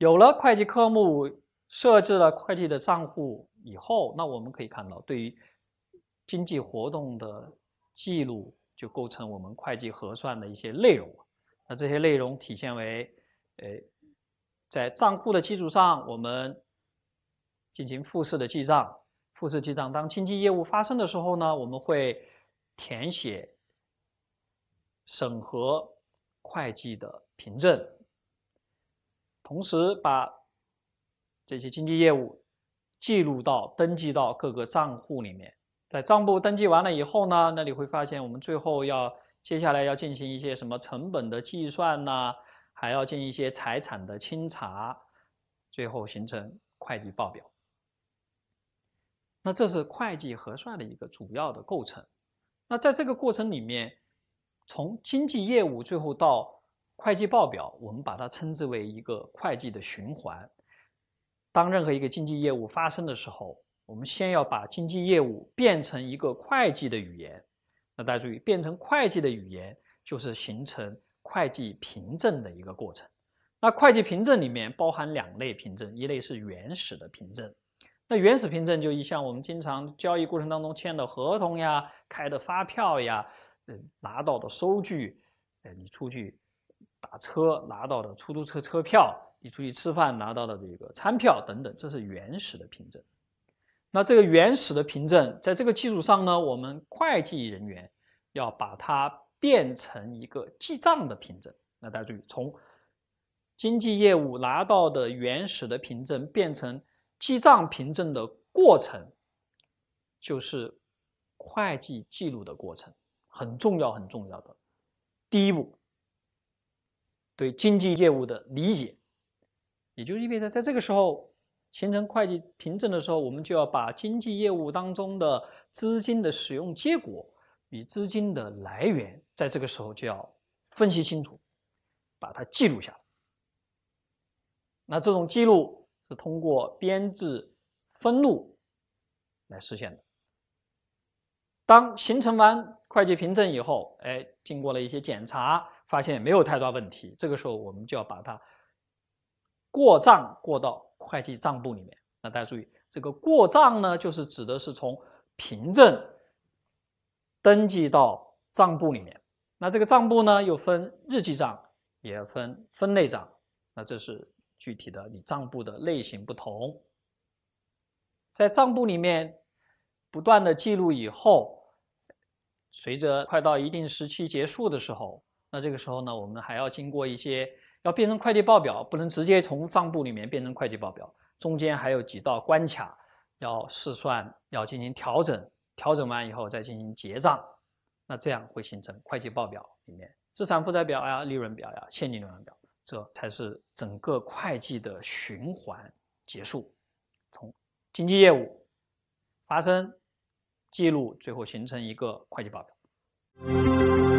有了会计科目，设置了会计的账户以后，那我们可以看到，对于经济活动的记录，就构成我们会计核算的一些内容。那这些内容体现为，哎，在账户的基础上，我们进行复式记账，复式记账。当经济业务发生的时候呢，我们会填写审核会计的凭证。同时把这些经济业务记录到、登记到各个账户里面，在账簿登记完了以后呢，那你会发现我们最后要接下来要进行一些什么成本的计算呐，还要进行一些财产的清查，最后形成会计报表。那这是会计核算的一个主要的构成。那在这个过程里面，从经济业务最后到会计报表，我们把它称之为一个会计的循环。当任何一个经济业务发生的时候，我们先要把经济业务变成一个会计的语言。那大家注意，变成会计的语言，就是形成会计凭证的一个过程。那会计凭证里面包含两类凭证，一类是原始的凭证。那原始凭证就一项，我们经常交易过程当中签的合同呀、开的发票呀、嗯、拿到的收据，呃，你出去。打车拿到的出租车车票，你出去吃饭拿到的这个餐票等等，这是原始的凭证。那这个原始的凭证，在这个基础上呢，我们会计人员要把它变成一个记账的凭证。那大家注意，从经济业务拿到的原始的凭证变成记账凭证的过程，就是会计记录的过程，很重要，很重要的第一步。对经济业务的理解，也就意味着，在这个时候形成会计凭证的时候，我们就要把经济业务当中的资金的使用结果与资金的来源，在这个时候就要分析清楚，把它记录下来。那这种记录是通过编制分录来实现的。当形成完会计凭证以后，哎，经过了一些检查。发现没有太大问题，这个时候我们就要把它过账过到会计账簿里面。那大家注意，这个过账呢，就是指的是从凭证登记到账簿里面。那这个账簿呢，又分日记账，也分分类账。那这是具体的，你账簿的类型不同，在账簿里面不断的记录以后，随着快到一定时期结束的时候。那这个时候呢，我们还要经过一些，要变成会计报表，不能直接从账簿里面变成会计报表，中间还有几道关卡，要试算，要进行调整，调整完以后再进行结账，那这样会形成会计报表里面，资产负债表呀、利润表呀、现金流量表，这才是整个会计的循环结束，从经济业务发生、记录，最后形成一个会计报表。